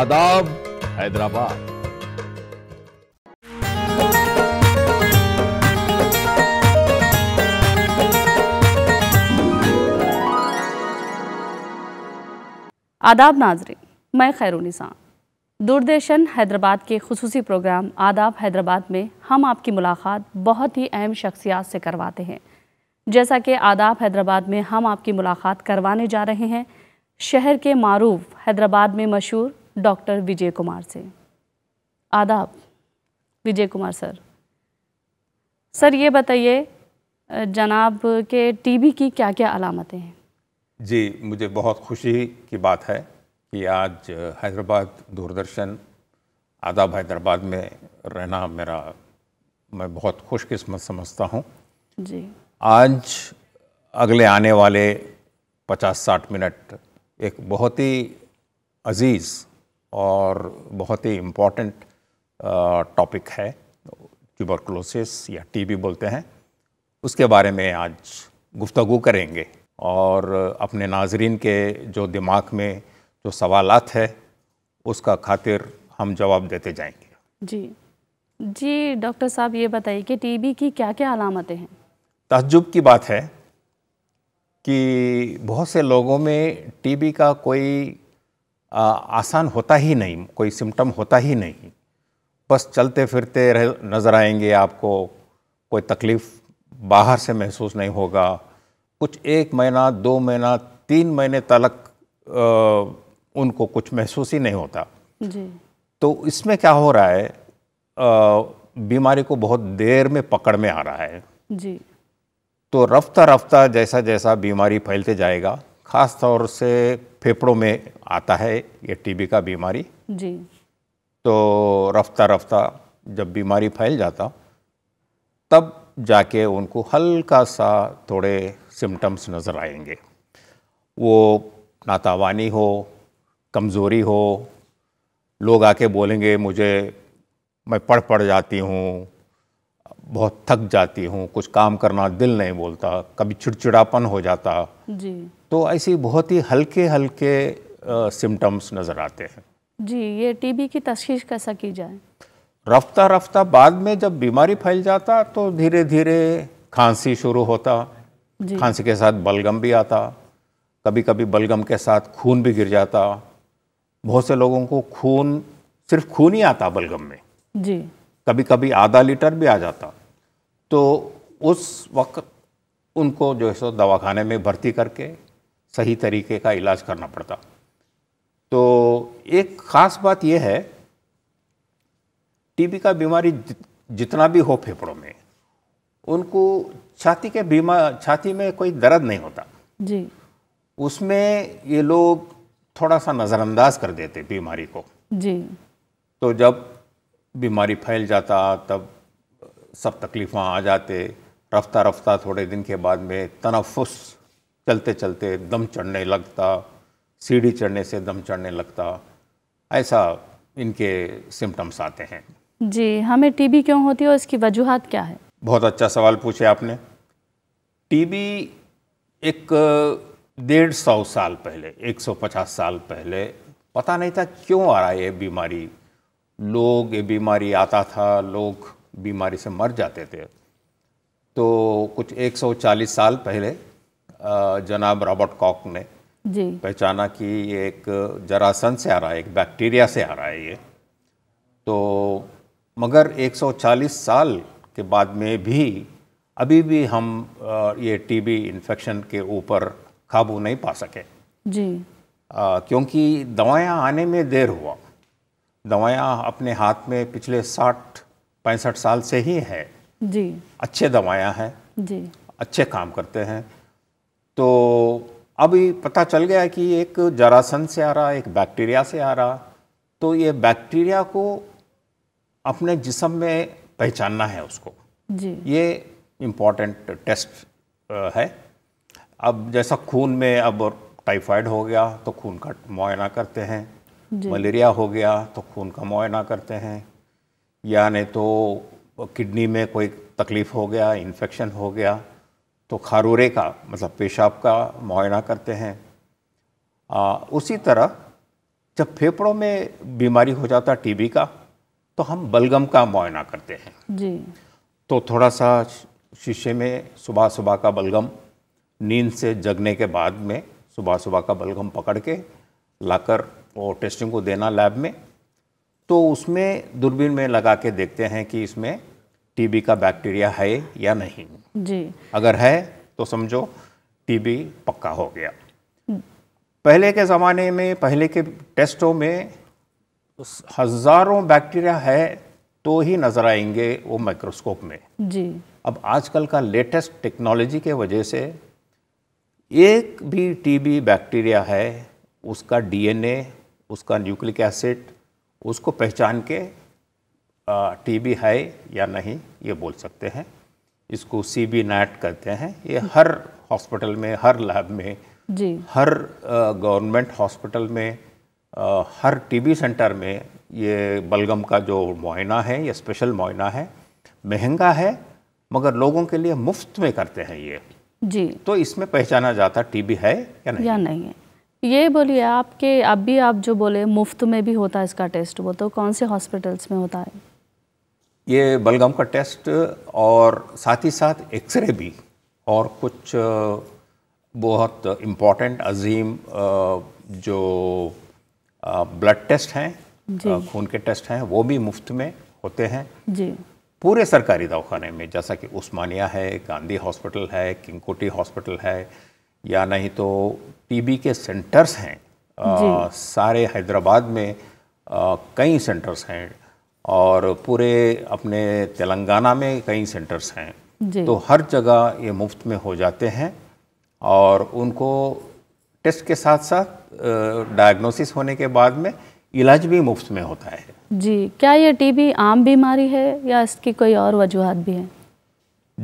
आदाब हैदराबाद आदाब नाजरे मैं खैरुनिसा दूरदर्शन हैदराबाद के खसूसी प्रोग्राम आदाब हैदराबाद में हम आपकी मुलाकात बहुत ही अहम शख्सियात से करवाते हैं जैसा कि आदाब हैदराबाद में हम आपकी मुलाकात करवाने जा रहे हैं शहर के मरूफ हैदराबाद में मशहूर डॉक्टर विजय कुमार से आदाब विजय कुमार सर सर ये बताइए जनाब के टीबी की क्या क्या अलामतें हैं जी मुझे बहुत खुशी की बात है कि आज हैदराबाद दूरदर्शन आदाब हैदराबाद में रहना मेरा मैं बहुत खुशकिस्मत समझता हूँ जी आज अगले आने वाले पचास साठ मिनट एक बहुत ही अजीज़ और बहुत ही इम्पॉर्टेंट टॉपिक है ट्यूबरकुलोसिस या टीबी बोलते हैं उसके बारे में आज गुफ्तगु करेंगे और अपने नाजरीन के जो दिमाग में जो सवालत है उसका खातिर हम जवाब देते जाएंगे जी जी डॉक्टर साहब ये बताइए कि टीबी की क्या क्या अलामतें हैं तजुब की बात है कि बहुत से लोगों में टीबी का कोई आसान होता ही नहीं कोई सिम्टम होता ही नहीं बस चलते फिरते रह नज़र आएंगे आपको कोई तकलीफ़ बाहर से महसूस नहीं होगा कुछ एक महीना दो महीना तीन महीने तलक उनको कुछ महसूस ही नहीं होता जी तो इसमें क्या हो रहा है बीमारी को बहुत देर में पकड़ में आ रहा है जी तो रफ्ता रफ्ता जैसा जैसा बीमारी फैलते जाएगा ख़ास तौर से फेफड़ों में आता है ये टीबी का बीमारी जी तो रफ्ता रफ्ता जब बीमारी फैल जाता तब जाके उनको हल्का सा थोड़े सिम्टम्स नज़र आएंगे वो नातावानी हो कमज़ोरी हो लोग आके बोलेंगे मुझे मैं पढ़ पढ़ जाती हूँ बहुत थक जाती हूँ कुछ काम करना दिल नहीं बोलता कभी चिड़चिड़ापन हो जाता जी तो ऐसे बहुत ही हल्के हल्के सिम्टम्स नज़र आते हैं जी ये टीबी की तशीश कैसा की जाए रफ्ता रफ्ता बाद में जब बीमारी फैल जाता तो धीरे धीरे खांसी शुरू होता खांसी के साथ बलगम भी आता कभी कभी बलगम के साथ खून भी गिर जाता बहुत से लोगों को खून सिर्फ खून ही आता बलगम में जी कभी कभी आधा लीटर भी आ जाता तो उस वक्त उनको जो है सो दवाखाने में भर्ती करके सही तरीके का इलाज करना पड़ता तो एक ख़ास बात यह है टीबी का बीमारी जितना भी हो फेफड़ों में उनको छाती के बीमा छाती में कोई दर्द नहीं होता जी उसमें ये लोग थोड़ा सा नज़रअंदाज कर देते बीमारी को जी तो जब बीमारी फैल जाता तब सब तकलीफ़ आ जाते रफ्ता रफ्ता थोड़े दिन के बाद में तनफुस चलते चलते दम चढ़ने लगता सीढ़ी चढ़ने से दम चढ़ने लगता ऐसा इनके सिम्टम्स आते हैं जी हमें टीबी क्यों होती है और इसकी वजूहत क्या है बहुत अच्छा सवाल पूछे आपने टीबी एक डेढ़ सौ साल पहले 150 साल पहले पता नहीं था क्यों आ रहा है ये बीमारी लोग ये बीमारी आता था लोग बीमारी से मर जाते थे तो कुछ 140 साल पहले जनाब रॉबर्ट कॉक ने जी पहचाना कि ये एक जरासन से आ रहा है एक बैक्टीरिया से आ रहा है ये तो मगर 140 साल के बाद में भी अभी भी हम ये टीबी इन्फेक्शन के ऊपर काबू नहीं पा सके जी आ, क्योंकि दवायाँ आने में देर हुआ दवायाँ अपने हाथ में पिछले साठ पैंसठ साल से ही है जी अच्छे दवायाँ हैं जी अच्छे काम करते हैं तो अभी पता चल गया कि एक जरासन से आ रहा एक बैक्टीरिया से आ रहा तो ये बैक्टीरिया को अपने जिसम में पहचानना है उसको जी ये इम्पॉर्टेंट टेस्ट है अब जैसा खून में अब टाइफाइड हो गया तो खून का मुआयना करते हैं मलेरिया हो गया तो खून का मुआयना करते हैं या नहीं तो किडनी में कोई तकलीफ़ हो गया इन्फेक्शन हो गया तो खारूरे का मतलब पेशाब का मुआयना करते हैं आ, उसी तरह जब फेफड़ों में बीमारी हो जाता टीबी का तो हम बलगम का मुआयना करते हैं जी तो थोड़ा सा शीशे में सुबह सुबह का बलगम नींद से जगने के बाद में सुबह सुबह का बलगम पकड़ के लाकर वो टेस्टिंग को देना लैब में तो उसमें दूरबीन में लगा के देखते हैं कि इसमें टीबी का बैक्टीरिया है या नहीं जी अगर है तो समझो टीबी पक्का हो गया पहले के ज़माने में पहले के टेस्टों में हज़ारों बैक्टीरिया है तो ही नज़र आएंगे वो माइक्रोस्कोप में जी अब आजकल का लेटेस्ट टेक्नोलॉजी के वजह से एक भी टीबी बैक्टीरिया है उसका डीएनए उसका न्यूक्लिक एसिड उसको पहचान के टीबी है या नहीं ये बोल सकते हैं इसको सी बी नैट कहते हैं ये हर हॉस्पिटल में हर लैब में जी हर गवर्नमेंट हॉस्पिटल में हर टीबी सेंटर में ये बलगम का जो मुआयना है ये स्पेशल मुआयना है महंगा है मगर लोगों के लिए मुफ्त में करते हैं ये जी तो इसमें पहचाना जाता टीबी है या नहीं या नहीं है ये बोलिए आपके अब भी आप जो बोले मुफ्त में भी होता है इसका टेस्ट वो तो कौन से हॉस्पिटल्स में होता है ये बलगम का टेस्ट और साथ ही साथ एक्सरे भी और कुछ बहुत इम्पॉर्टेंट अजीम जो ब्लड टेस्ट हैं खून के टेस्ट हैं वो भी मुफ्त में होते हैं जी पूरे सरकारी दवाखाने में जैसा कि उस्मानिया है गांधी हॉस्पिटल है किंगकोटी हॉस्पिटल है या नहीं तो टीबी के सेंटर्स हैं आ, सारे हैदराबाद में आ, कई सेंटर्स हैं और पूरे अपने तेलंगाना में कई सेंटर्स हैं तो हर जगह ये मुफ्त में हो जाते हैं और उनको टेस्ट के साथ साथ डायग्नोसिस होने के बाद में इलाज भी मुफ्त में होता है जी क्या ये टीबी आम बीमारी है या इसकी कोई और वजूहत भी है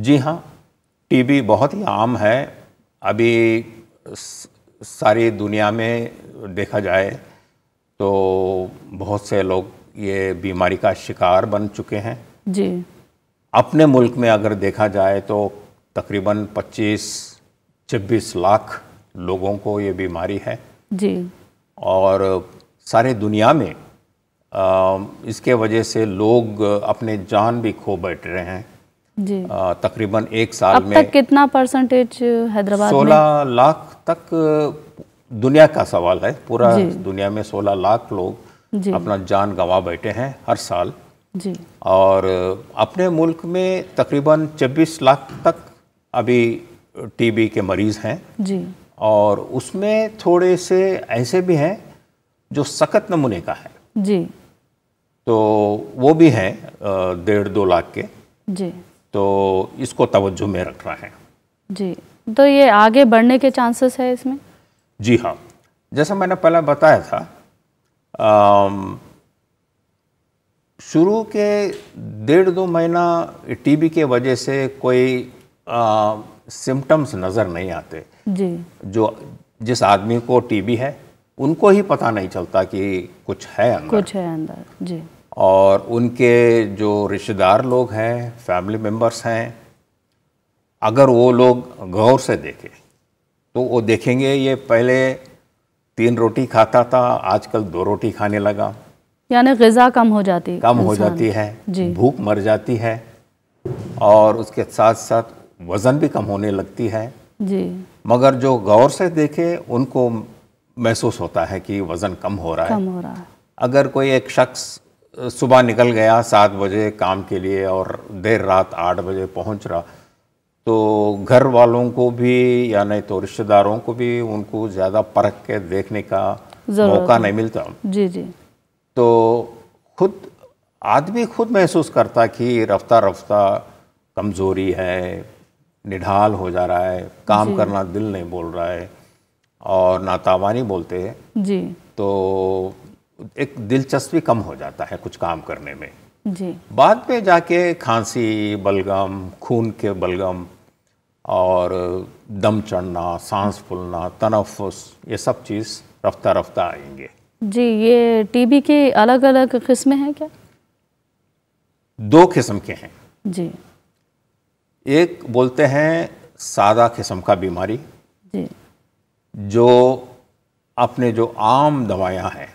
जी हाँ टीबी बहुत ही आम है अभी सारी दुनिया में देखा जाए तो बहुत से लोग ये बीमारी का शिकार बन चुके हैं जी अपने मुल्क में अगर देखा जाए तो तकरीबन 25 छब्बीस लाख लोगों को ये बीमारी है जी और सारे दुनिया में आ, इसके वजह से लोग अपने जान भी खो बैठ रहे हैं जी तकरीबन एक साल अब में तक कितना परसेंटेज हैदराबाद सोलह लाख तक दुनिया का सवाल है पूरा दुनिया में सोलह लाख लोग अपना जान गंवा बैठे हैं हर साल जी और अपने मुल्क में तकरीबन 26 लाख तक अभी टीबी के मरीज़ हैं जी और उसमें थोड़े से ऐसे भी हैं जो सख्त नमूने का है जी तो वो भी हैं डेढ़ दो लाख के जी तो इसको तवज्जो में रख रहा है जी तो ये आगे बढ़ने के चांसेस है इसमें जी हाँ जैसा मैंने पहले बताया था Um, शुरू के डेढ़ दो महीना टीबी के वजह से कोई सिम्टम्स uh, नज़र नहीं आते जी जो जिस आदमी को टीबी है उनको ही पता नहीं चलता कि कुछ है अंदर कुछ है अंदर जी और उनके जो रिश्तेदार लोग हैं फैमिली मेम्बर्स हैं अगर वो लोग गौर से देखें तो वो देखेंगे ये पहले तीन रोटी खाता था आजकल दो रोटी खाने लगा यानी गज़ा कम हो जाती कम हो जाती है भूख मर जाती है और उसके साथ साथ वज़न भी कम होने लगती है जी मगर जो गौर से देखे उनको महसूस होता है कि वज़न कम हो रहा है कम हो रहा है अगर कोई एक शख्स सुबह निकल गया सात बजे काम के लिए और देर रात आठ बजे पहुंच रहा तो घर वालों को भी या नहीं तो रिश्तेदारों को भी उनको ज़्यादा परख के देखने का मौका नहीं मिलता जी जी तो खुद आदमी खुद महसूस करता कि रफ्ता रफ्ता कमज़ोरी है निढाल हो जा रहा है काम करना दिल नहीं बोल रहा है और नातावानी बोलते हैं जी तो एक दिलचस्पी कम हो जाता है कुछ काम करने में जी बाद में जाके खांसी बलगम खून के बलगम और दम चढ़ना सांस फूलना तनफुस ये सब चीज़ रफ्ता रफ्ता आएंगे जी ये टीबी की अलग अलग किस्में हैं क्या दो किस्म के हैं जी एक बोलते हैं सादा किस्म का बीमारी जी जो अपने जो आम दवायां हैं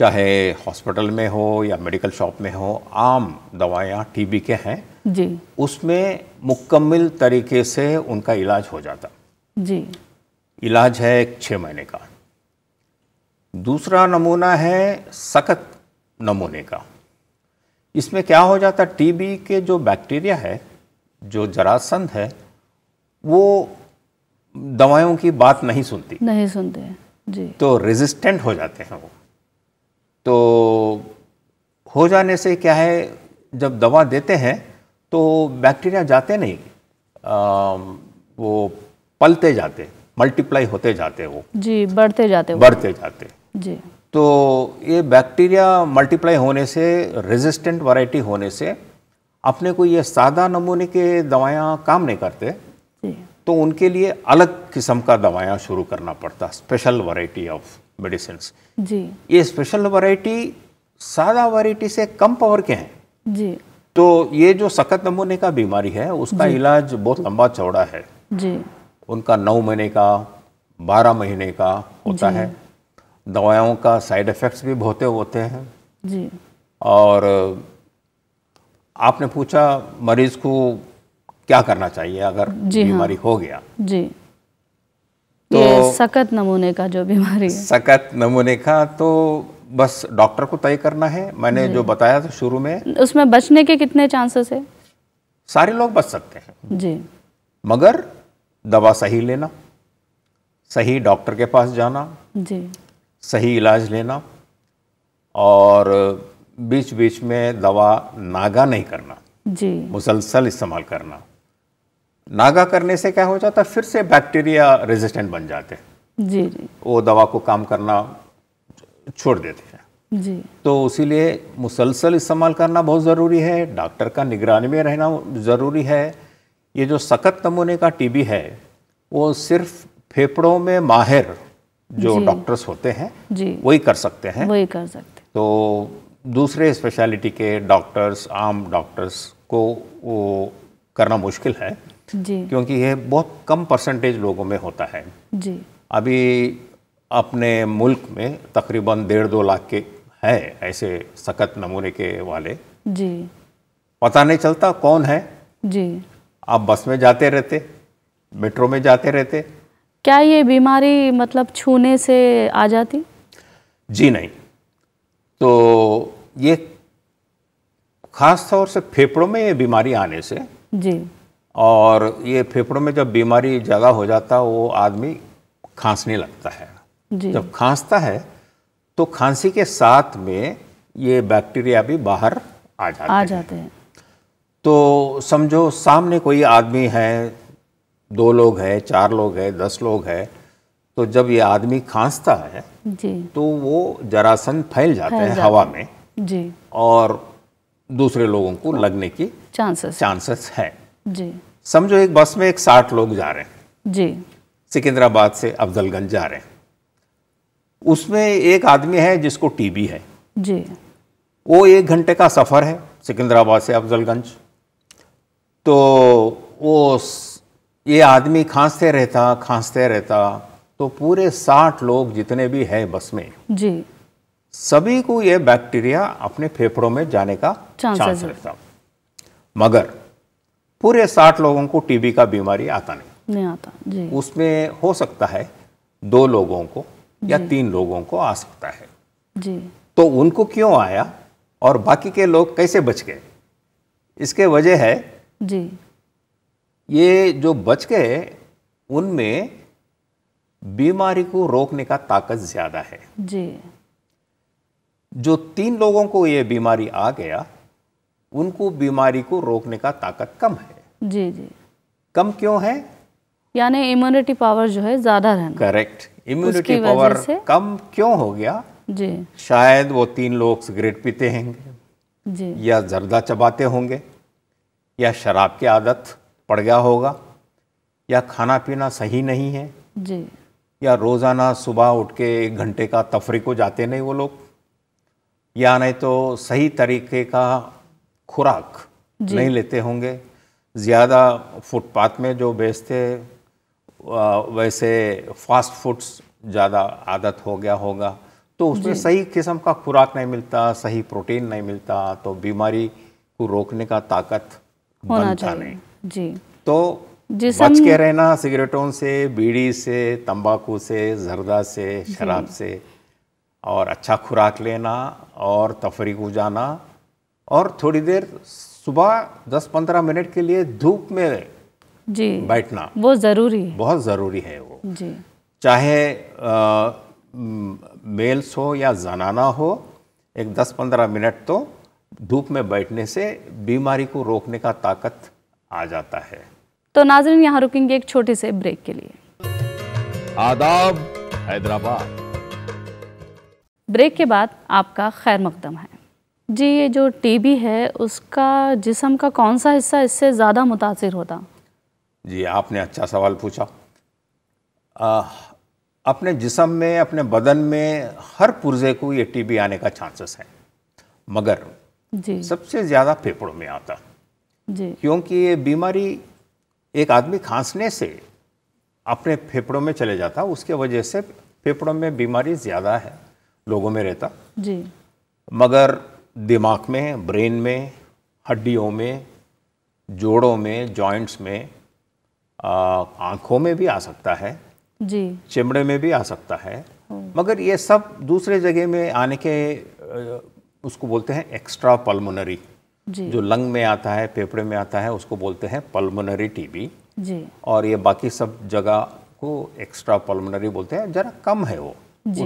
चाहे हॉस्पिटल में हो या मेडिकल शॉप में हो आम दवाया टीबी के हैं जी उसमें मुकम्मल तरीके से उनका इलाज हो जाता जी इलाज है एक छः महीने का दूसरा नमूना है सख्त नमूने का इसमें क्या हो जाता टीबी के जो बैक्टीरिया है जो जरासंध है वो दवाइयों की बात नहीं सुनती नहीं सुनते जी तो रेजिस्टेंट हो जाते हैं वो तो हो जाने से क्या है जब दवा देते हैं तो बैक्टीरिया जाते नहीं आ, वो पलते जाते मल्टीप्लाई होते जाते वो जी बढ़ते जाते बढ़ते जाते जी तो ये बैक्टीरिया मल्टीप्लाई होने से रेजिस्टेंट वैरायटी होने से अपने को ये सादा नमूने के दवायाँ काम नहीं करते तो उनके लिए अलग किस्म का दवायाँ शुरू करना पड़ता स्पेशल वैरायटी ऑफ मेडिसिन ये स्पेशल वैरायटी सादा वैरायटी से कम पावर के हैं जी तो ये जो सख्त नमूने का बीमारी है उसका इलाज बहुत लंबा चौड़ा है जी उनका नौ महीने का बारह महीने का होता है दवाओं का साइड इफ़ेक्ट्स भी बहुत होते हैं जी और आपने पूछा मरीज को क्या करना चाहिए अगर हाँ। बीमारी हाँ, हो गया जी तो सकत नमूने का जो बीमारी सख्त सकत नमूने का तो बस डॉक्टर को तय करना है मैंने जो बताया था शुरू में उसमें बचने के कितने चांसेस है सारे लोग बच सकते हैं जी मगर दवा सही लेना सही डॉक्टर के पास जाना जी सही इलाज लेना और बीच बीच में दवा नागा नहीं करना जी मुसलसल इस्तेमाल करना नागा करने से क्या हो जाता फिर से बैक्टीरिया रेजिस्टेंट बन जाते हैं जी जी वो दवा को काम करना छोड़ देते हैं जी तो इसीलिए मुसलसल इस्तेमाल करना बहुत ज़रूरी है डॉक्टर का निगरानी में रहना ज़रूरी है ये जो सख्त नमूने का टीबी है वो सिर्फ फेफड़ों में माहिर जो डॉक्टर्स होते हैं वही कर सकते हैं वही कर सकते तो दूसरे स्पेशलिटी के डॉक्टर्स आम डॉक्टर्स को वो करना मुश्किल है जी क्योंकि ये बहुत कम परसेंटेज लोगों में होता है जी अभी अपने मुल्क में तकरीबन डेढ़ दो लाख के हैं ऐसे सख्त नमूने के वाले जी पता नहीं चलता कौन है जी आप बस में जाते रहते मेट्रो में जाते रहते क्या ये बीमारी मतलब छूने से आ जाती जी नहीं तो ये खास तौर से फेफड़ों में ये बीमारी आने से जी और ये फेफड़ों में जब बीमारी ज़्यादा हो जाता है वो आदमी खांसने लगता है जब खांसता है तो खांसी के साथ में ये बैक्टीरिया भी बाहर आ जाते आ जाते हैं तो समझो सामने कोई आदमी है दो लोग हैं चार लोग हैं दस लोग हैं तो जब ये आदमी खांसता है जी। तो वो जरासन फैल जाते हैं हवा में जी। और दूसरे लोगों को हाँ। लगने की चांसेस चांसेस है जी समझो एक बस में एक साठ लोग जा रहे हैं जी सिकंदराबाद से अफजलगंज जा रहे हैं उसमें एक आदमी है जिसको टीबी है जी वो एक घंटे का सफ़र है सिकंदराबाद से अफजलगंज तो वो ये आदमी खांसते रहता खांसते रहता तो पूरे साठ लोग जितने भी हैं बस में जी सभी को ये बैक्टीरिया अपने फेफड़ों में जाने का चांस रहता मगर पूरे साठ लोगों को टीबी का बीमारी आता नहीं नहीं आता जी उसमें हो सकता है दो लोगों को या तीन लोगों को आ सकता है जी तो उनको क्यों आया और बाकी के लोग कैसे बच गए इसके वजह है जी ये जो बच गए उनमें बीमारी को रोकने का ताकत ज़्यादा है जी जो तीन लोगों को ये बीमारी आ गया उनको बीमारी को रोकने का ताकत कम है जी जी कम क्यों है यानी इम्यूनिटी पावर जो है ज़्यादा रहना करेक्ट इम्यूनिटी पावर कम क्यों हो गया जी शायद वो तीन लोग सिगरेट पीते होंगे जी या जर्दा चबाते होंगे या शराब की आदत पड़ गया होगा या खाना पीना सही नहीं है जी या रोज़ाना सुबह उठ के एक घंटे का तफरी को जाते नहीं वो लोग या नहीं तो सही तरीके का खुराक नहीं लेते होंगे ज़्यादा फुटपाथ में जो बेचते वैसे फास्ट फूड्स ज़्यादा आदत हो गया होगा तो उसमें सही किस्म का खुराक नहीं मिलता सही प्रोटीन नहीं मिलता तो बीमारी को रोकने का ताकत होना चाहिए जी तो बच के रहना सिगरेटों से बीड़ी से तंबाकू से जरदा से शराब से और अच्छा खुराक लेना और तफरी को जाना और थोड़ी देर सुबह 10-15 मिनट के लिए धूप में जी बैठना वो ज़रूरी है बहुत ज़रूरी है वो जी चाहे आ, मेल्स हो या जनाना हो एक 10-15 मिनट तो धूप में बैठने से बीमारी को रोकने का ताकत आ जाता है तो नाजरन यहाँ रुकेंगे एक छोटे से ब्रेक के लिए आदाब हैदराबाद ब्रेक के बाद आपका खैर मकदम है जी ये जो टीबी है उसका जिसम का कौन सा हिस्सा इससे ज़्यादा मुतासर होता जी आपने अच्छा सवाल पूछा आ, अपने जिसम में अपने बदन में हर पुर्जे को ये टीबी आने का चांसेस है मगर जी सबसे ज़्यादा फेफड़ों में आता जी क्योंकि ये बीमारी एक आदमी खांसने से अपने फेफड़ों में चले जाता उसके वजह से फेफड़ों में बीमारी ज़्यादा है लोगों में रहता जी मगर दिमाग में ब्रेन में हड्डियों में जोड़ों में जॉइंट्स में आँखों में भी आ सकता है जी चिमड़े में भी आ सकता है मगर ये सब दूसरे जगह में आने के उसको बोलते हैं एक्स्ट्रा पल्मोनरी जो लंग में आता है फेफड़े में आता है उसको बोलते हैं पल्मोनरी टीबी जी और ये बाकी सब जगह को एक्स्ट्रा पल्मोनरी बोलते हैं जरा कम है वो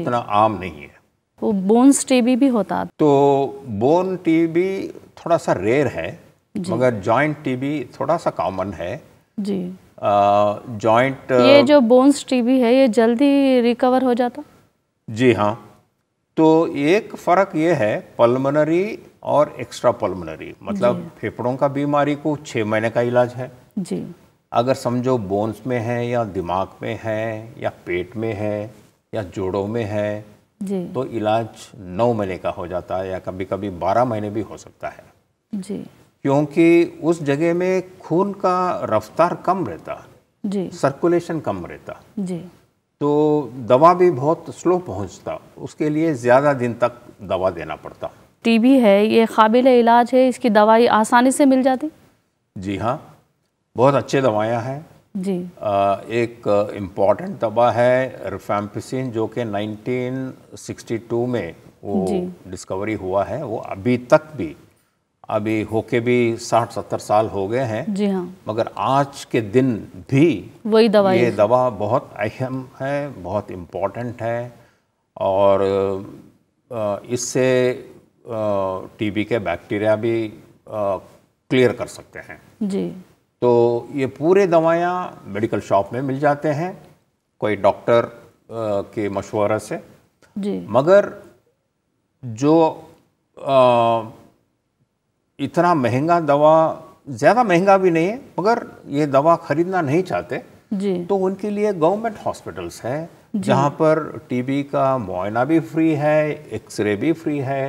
उतना आम नहीं है वो बोन्स टीबी भी होता तो बोन टीबी थोड़ा सा रेयर है मगर जॉइंट टीबी थोड़ा सा कॉमन है जी जॉइंट ये जो बोन्स टीबी है ये जल्दी रिकवर हो जाता जी हाँ तो एक फ़र्क ये है पल्मोनरी और एक्स्ट्रा पल्मोनरी मतलब फेफड़ों का बीमारी को छः महीने का इलाज है जी अगर समझो बोन्स में है या दिमाग में है या पेट में है या जोड़ों में है जी तो इलाज नौ महीने का हो जाता है या कभी कभी बारह महीने भी हो सकता है जी क्योंकि उस जगह में खून का रफ्तार कम रहता जी सर्कुलेशन कम रहता जी तो दवा भी बहुत स्लो पहुंचता उसके लिए ज़्यादा दिन तक दवा देना पड़ता टीबी है ये काबिल इलाज है इसकी दवाई आसानी से मिल जाती जी हाँ बहुत अच्छे दवाया हैं जी एक इम्पॉर्टेंट दवा है रिफेम्पिसिन जो कि 1962 में वो डिस्कवरी हुआ है वो अभी तक भी अभी होके भी 60-70 साल हो गए हैं जी हाँ मगर आज के दिन भी वही दवा ये दवा बहुत अहम है बहुत इम्पॉर्टेंट है और इससे टीबी के बैक्टीरिया भी क्लियर कर सकते हैं जी तो ये पूरे दवाइयाँ मेडिकल शॉप में मिल जाते हैं कोई डॉक्टर के मशवरा से जी मगर जो आ, इतना महंगा दवा ज़्यादा महंगा भी नहीं है मगर ये दवा खरीदना नहीं चाहते जी तो उनके लिए गवर्नमेंट हॉस्पिटल्स हैं जहाँ पर टीबी का मुआयना भी फ्री है एक्सरे भी फ्री है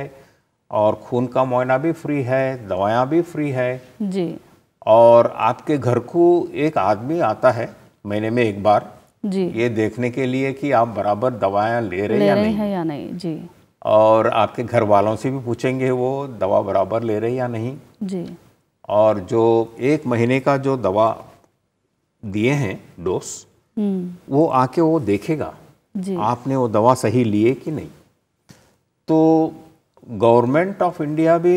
और खून का मुआयना भी फ्री है दवायाँ भी फ्री है जी और आपके घर को एक आदमी आता है महीने में एक बार जी ये देखने के लिए कि आप बराबर दवाएं ले रहे ले या रहे नहीं हैं या नहीं जी और आपके घर वालों से भी पूछेंगे वो दवा बराबर ले रहे या नहीं जी और जो एक महीने का जो दवा दिए हैं डोज हम्म। वो आके वो देखेगा जी आपने वो दवा सही लिए कि नहीं तो गवर्नमेंट ऑफ इंडिया भी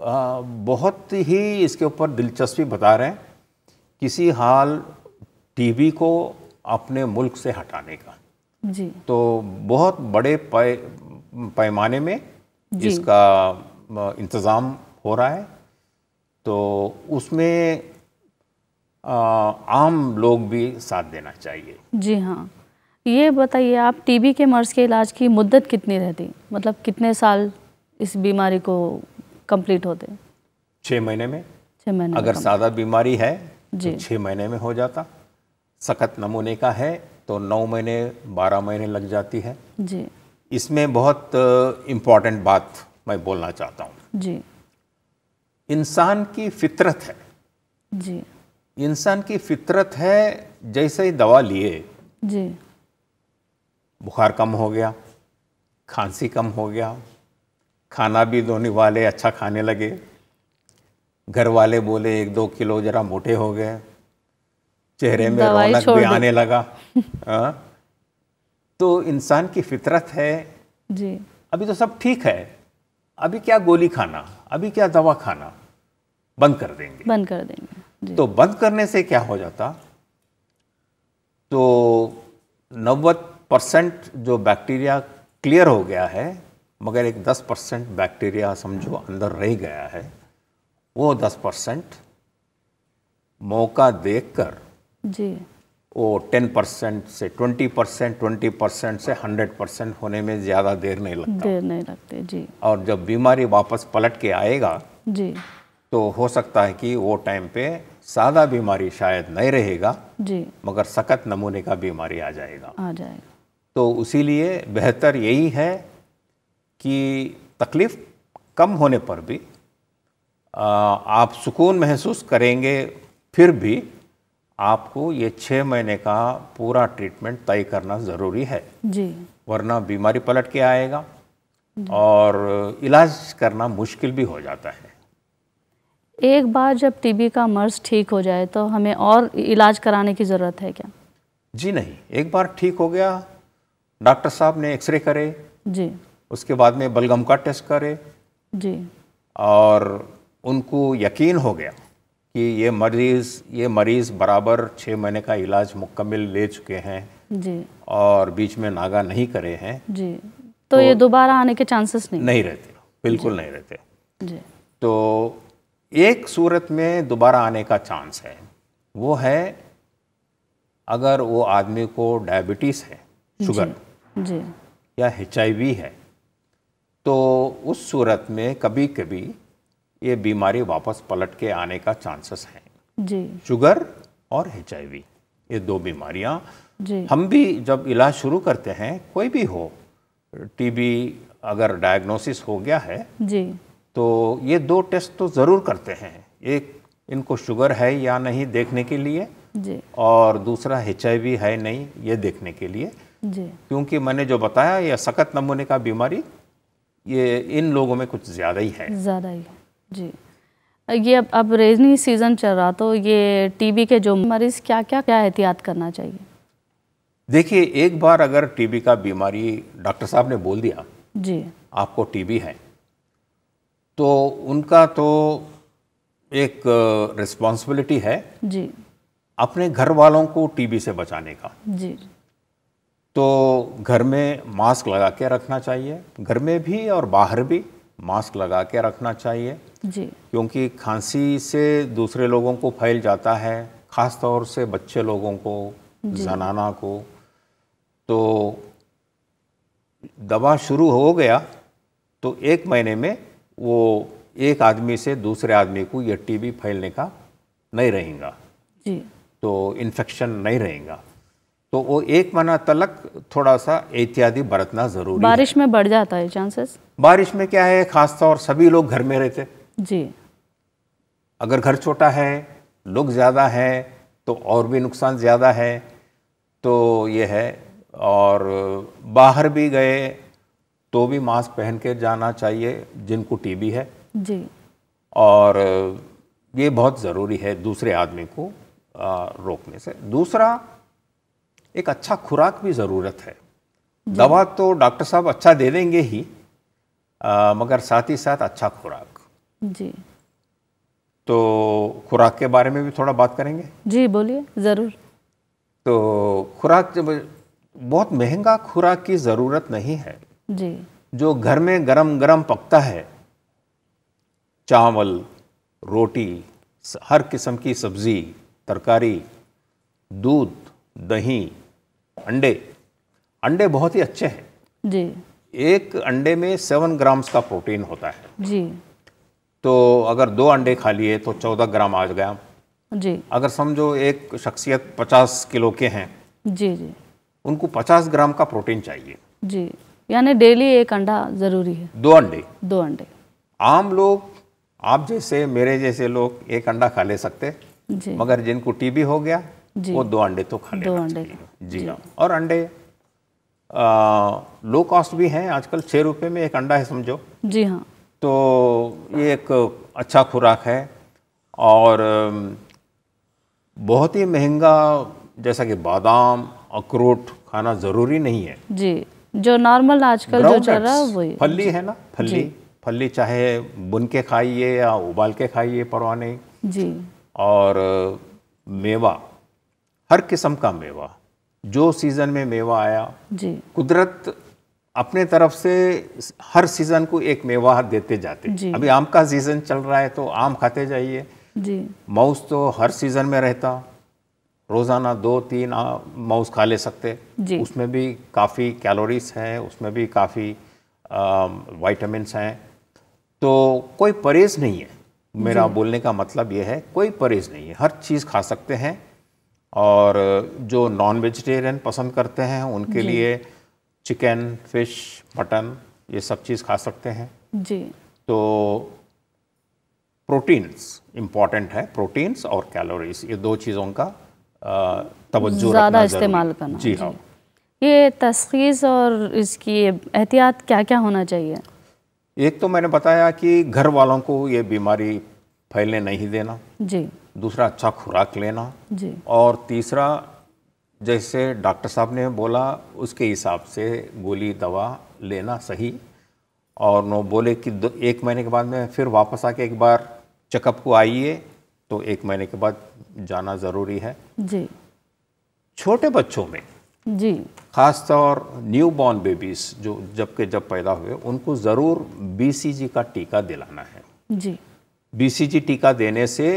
बहुत ही इसके ऊपर दिलचस्पी बता रहे हैं किसी हाल टीवी को अपने मुल्क से हटाने का जी तो बहुत बड़े पै, पैमाने में इसका इंतज़ाम हो रहा है तो उसमें आम लोग भी साथ देना चाहिए जी हाँ ये बताइए आप टीबी के मर्ज़ के इलाज की मुद्दत कितनी रहती मतलब कितने साल इस बीमारी को कंप्लीट होते छः महीने में छः महीने अगर सादा बीमारी है तो जी तो छः महीने में हो जाता सख्त नमूने का है तो नौ महीने बारह महीने लग जाती है जी इसमें बहुत इम्पॉर्टेंट बात मैं बोलना चाहता हूँ जी इंसान की फितरत है जी इंसान की फितरत है जैसे ही दवा लिए जी बुखार कम हो गया खांसी कम हो गया खाना भी धोने वाले अच्छा खाने लगे घर वाले बोले एक दो किलो ज़रा मोटे हो गए चेहरे में रौनक भी आने लगा आ? हाँ। तो इंसान की फितरत है जी अभी तो सब ठीक है अभी क्या गोली खाना अभी क्या दवा खाना बंद कर देंगे बंद कर देंगे तो बंद करने से क्या हो जाता तो नब्बे परसेंट जो बैक्टीरिया क्लियर हो गया है मगर एक 10 परसेंट बैक्टीरिया समझो अंदर रह गया है वो 10 परसेंट मौका देखकर जी वो 10 परसेंट से 20 परसेंट ट्वेंटी परसेंट से 100 परसेंट होने में ज़्यादा देर नहीं लगता देर नहीं लगते जी और जब बीमारी वापस पलट के आएगा जी तो हो सकता है कि वो टाइम पे सादा बीमारी शायद नहीं रहेगा जी मगर सख्त नमूने का बीमारी आ जाएगा आ जाएगा तो उसीलिए बेहतर यही है कि तकलीफ़ कम होने पर भी आप सुकून महसूस करेंगे फिर भी आपको ये छः महीने का पूरा ट्रीटमेंट तय करना ज़रूरी है जी वरना बीमारी पलट के आएगा और इलाज करना मुश्किल भी हो जाता है एक बार जब टीबी का मर्ज ठीक हो जाए तो हमें और इलाज कराने की ज़रूरत है क्या जी नहीं एक बार ठीक हो गया डॉक्टर साहब ने एक्सरे करे जी उसके बाद में बलगम का टेस्ट करे जी और उनको यकीन हो गया कि ये मरीज़ ये मरीज़ बराबर छः महीने का इलाज मुकम्मल ले चुके हैं जी और बीच में नागा नहीं करे हैं जी तो, तो ये दोबारा आने के चांसेस नहीं नहीं रहते बिल्कुल नहीं रहते जी तो एक सूरत में दोबारा आने का चांस है वो है अगर वो आदमी को डायबिटीज़ है शुगर जी या एच है तो उस सूरत में कभी कभी ये बीमारी वापस पलट के आने का चांसेस है जी शुगर और एच ये दो बीमारियाँ हम भी जब इलाज शुरू करते हैं कोई भी हो टीबी अगर डायग्नोसिस हो गया है जी तो ये दो टेस्ट तो ज़रूर करते हैं एक इनको शुगर है या नहीं देखने के लिए जी और दूसरा एच है नहीं ये देखने के लिए जी क्योंकि मैंने जो बताया यह सख्त नमूने का बीमारी ये इन लोगों में कुछ ज़्यादा ही है ज़्यादा ही जी ये अब अब रेजनी सीज़न चल रहा तो ये टीबी के जो मरीज़ क्या क्या क्या एहतियात करना चाहिए देखिए एक बार अगर टीबी का बीमारी डॉक्टर साहब ने बोल दिया जी आपको टीबी है तो उनका तो एक रिस्पॉन्सिबिलिटी है जी अपने घर वालों को टीबी से बचाने का जी तो घर में मास्क लगा के रखना चाहिए घर में भी और बाहर भी मास्क लगा के रखना चाहिए जी क्योंकि खांसी से दूसरे लोगों को फैल जाता है ख़ास तौर से बच्चे लोगों को जनाना को तो दवा शुरू हो गया तो एक महीने में वो एक आदमी से दूसरे आदमी को यह टीबी फैलने का नहीं रहेगा तो इन्फेक्शन नहीं रहेगा तो वो एक महीना तलक थोड़ा सा एहतियाती बरतना ज़रूरी बारिश में बढ़ जाता है चांसेस बारिश में क्या है खासतौर सभी लोग घर में रहते जी अगर घर छोटा है लोग ज़्यादा हैं तो और भी नुकसान ज़्यादा है तो ये है और बाहर भी गए तो भी मास्क पहन के जाना चाहिए जिनको टीबी है जी और ये बहुत ज़रूरी है दूसरे आदमी को रोकने से दूसरा एक अच्छा खुराक भी ज़रूरत है दवा तो डॉक्टर साहब अच्छा दे देंगे ही आ, मगर साथ ही साथ अच्छा खुराक जी तो खुराक के बारे में भी थोड़ा बात करेंगे जी बोलिए ज़रूर तो खुराक जब बहुत महंगा खुराक की ज़रूरत नहीं है जी जो घर में गरम गरम पकता है चावल रोटी हर किस्म की सब्ज़ी तरकारी दूध दही अंडे अंडे बहुत ही अच्छे हैं जी एक अंडे में सेवन ग्राम्स का प्रोटीन होता है जी तो अगर दो अंडे खा लिए तो चौदह ग्राम आ गया जी अगर समझो एक शख्सियत पचास किलो के हैं जी जी उनको पचास ग्राम का प्रोटीन चाहिए जी यानी डेली एक अंडा ज़रूरी है दो अंडे दो अंडे आम लोग आप जैसे मेरे जैसे लोग एक अंडा खा ले सकते जी मगर जिनको टीबी हो गया वो दो अंडे तो खा दो अंडे जी हाँ और अंडे लो कॉस्ट भी हैं आजकल छः रुपये में एक अंडा है समझो जी हाँ तो ये एक अच्छा खुराक है और बहुत ही महंगा जैसा कि बादाम अखरोट खाना ज़रूरी नहीं है जी जो नॉर्मल आजकल जो चल रहा है वही फली है ना फली फली चाहे बुन के खाइए या उबाल के खाइए परवाह नहीं जी और मेवा हर किस्म का मेवा जो सीज़न में मेवा आया जी कुदरत अपने तरफ से हर सीज़न को एक मेवा देते जाते अभी आम का सीज़न चल रहा है तो आम खाते जाइए जी माउस तो हर सीज़न में रहता रोज़ाना दो तीन माउस खा ले सकते जी उसमें भी काफ़ी कैलोरीज हैं उसमें भी काफ़ी वाइटामस हैं तो कोई परहेज़ नहीं है मेरा बोलने का मतलब यह है कोई परहेज़ नहीं है हर चीज़ खा सकते हैं और जो नॉन वेजिटेरियन पसंद करते हैं उनके लिए चिकन फिश मटन ये सब चीज़ खा सकते हैं जी तो प्रोटीन्स इम्पॉर्टेंट है प्रोटीन्स और कैलोरीज ये दो चीज़ों का तवज्जो ज़्यादा इस्तेमाल करना जी हाँ ये तशखीस और इसकी एहतियात क्या क्या होना चाहिए एक तो मैंने बताया कि घर वालों को ये बीमारी फैलने नहीं देना जी दूसरा अच्छा खुराक लेना जी और तीसरा जैसे डॉक्टर साहब ने बोला उसके हिसाब से गोली दवा लेना सही और नो बोले कि एक महीने के बाद में फिर वापस आके एक बार चेकअप को आइए तो एक महीने के बाद जाना ज़रूरी है जी छोटे बच्चों में जी खास तौर न्यू बॉर्न बेबीज जो के जब पैदा हुए उनको ज़रूर बीसीजी का टीका दिलाना है जी बीसीजी टीका देने से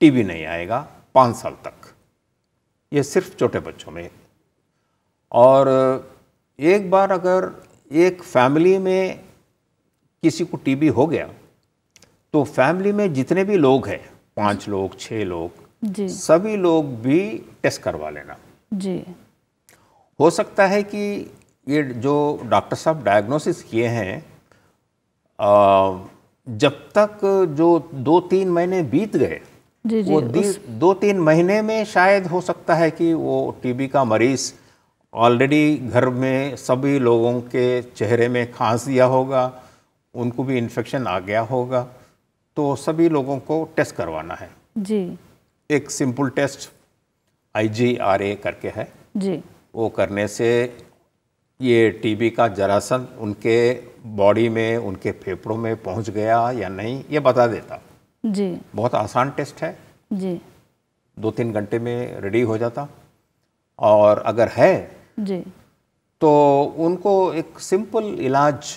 टीवी नहीं आएगा पाँच साल तक ये सिर्फ छोटे बच्चों में और एक बार अगर एक फैमिली में किसी को टीबी हो गया तो फैमिली में जितने भी लोग हैं पांच लोग छः लोग जी। सभी लोग भी टेस्ट करवा लेना जी हो सकता है कि ये जो डॉक्टर साहब डायग्नोसिस किए हैं जब तक जो दो तीन महीने बीत गए जी, जी, वो उस... दो तीन महीने में शायद हो सकता है कि वो टीबी का मरीज़ ऑलरेडी घर में सभी लोगों के चेहरे में खांस दिया होगा उनको भी इन्फेक्शन आ गया होगा तो सभी लोगों को टेस्ट करवाना है जी एक सिंपल टेस्ट आईजीआरए करके है जी वो करने से ये टीबी का जरासन उनके बॉडी में उनके फेफड़ों में पहुंच गया या नहीं ये बता देता जी बहुत आसान टेस्ट है जी दो तीन घंटे में रेडी हो जाता और अगर है जी तो उनको एक सिंपल इलाज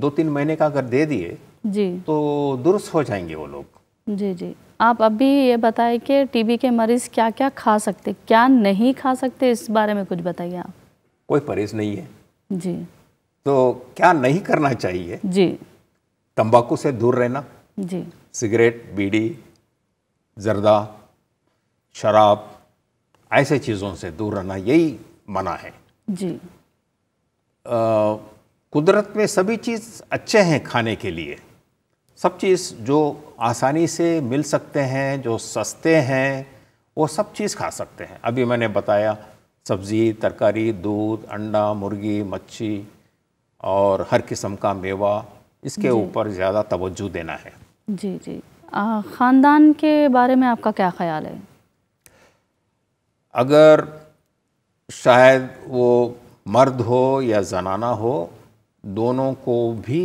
दो तीन महीने का अगर दे दिए जी तो दुरुस्त हो जाएंगे वो लोग जी जी आप अभी ये बताए कि टीबी के मरीज क्या क्या खा सकते क्या नहीं खा सकते इस बारे में कुछ बताइए आप कोई परहेज नहीं है जी तो क्या नहीं करना चाहिए जी तंबाकू से दूर रहना जी सिगरेट बीड़ी ज़रदा शराब ऐसे चीज़ों से दूर रहना यही मना है जी कुदरत में सभी चीज़ अच्छे हैं खाने के लिए सब चीज़ जो आसानी से मिल सकते हैं जो सस्ते हैं वो सब चीज़ खा सकते हैं अभी मैंने बताया सब्ज़ी तरकारी दूध अंडा मुर्गी मच्छी और हर किस्म का मेवा इसके ऊपर ज़्यादा तवज्जो देना है जी जी ख़ानदान के बारे में आपका क्या ख्याल है अगर शायद वो मर्द हो या जनाना हो दोनों को भी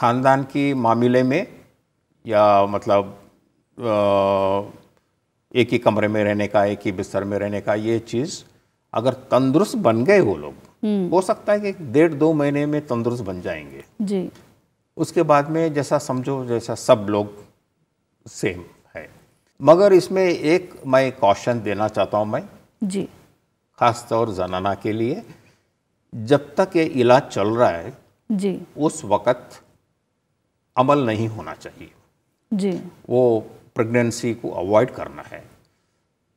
ख़ानदान की मामले में या मतलब आ, एक ही कमरे में रहने का एक ही बिस्तर में रहने का ये चीज़ अगर तंदुरुस्त बन गए वो लोग हम्म। हो सकता है कि डेढ़ दो महीने में तंदुरुस्त बन जाएंगे जी उसके बाद में जैसा समझो जैसा सब लोग सेम है मगर इसमें एक मैं कॉशन देना चाहता हूँ मैं जी खास तौर जनाना के लिए जब तक ये इलाज चल रहा है जी उस वक़्त अमल नहीं होना चाहिए जी वो प्रेगनेंसी को अवॉइड करना है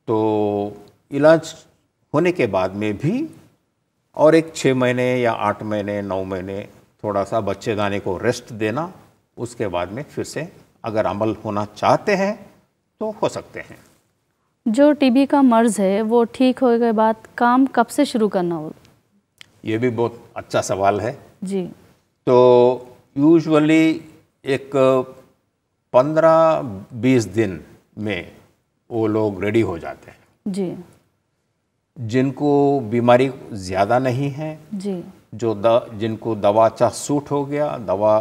तो इलाज होने के बाद में भी और एक छः महीने या आठ महीने नौ महीने थोड़ा सा बच्चे दाने को रेस्ट देना उसके बाद में फिर से अगर अमल होना चाहते हैं तो हो सकते हैं जो टीबी का मर्ज़ है वो ठीक होने के बाद काम कब से शुरू करना हो ये भी बहुत अच्छा सवाल है जी तो यूजुअली एक पंद्रह बीस दिन में वो लोग रेडी हो जाते हैं जी जिनको बीमारी ज़्यादा नहीं है जी जो द जिनको दवा चाह सूट हो गया दवा